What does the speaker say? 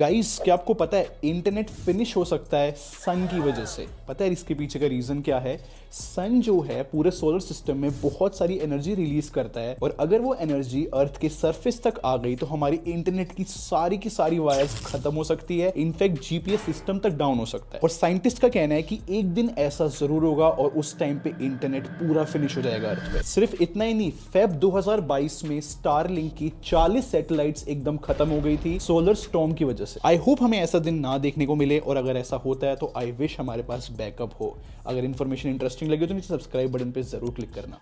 guys क्या आपको पता है इंटरनेट फिनिश हो सकता है सन की वजह से पता है इसके पीछे का रीज़न क्या है सन जो है पूरे सोलर सिस्टम में बहुत सारी एनर्जी रिलीज करता है और अगर वो एनर्जी अर्थ के सरफेस तक आ गई तो हमारी इंटरनेट की सारी की सारी वायर्स खत्म हो सकती है इनफैक्ट जीपीएस सिस्टम तक डाउन हो सकता है और साइंटिस्ट का कहना है कि एक दिन ऐसा जरूर होगा और उस टाइम पे इंटरनेट पूरा फिनिश हो जाएगा अर्थ पे सिर्फ इतना ही नहीं फेब दो में स्टार की चालीस सेटेलाइट एकदम खत्म हो गई थी सोलर स्टॉम की वजह वजह से आई होप हमें ऐसा दिन ना देखने को मिले और अगर ऐसा होता है तो आई विश हमारे पास बैकअप हो अगर इन्फॉर्मेशन इंटरेस्टिंग लगे तो नीचे सब्सक्राइब बटन पर जरूर क्लिक करना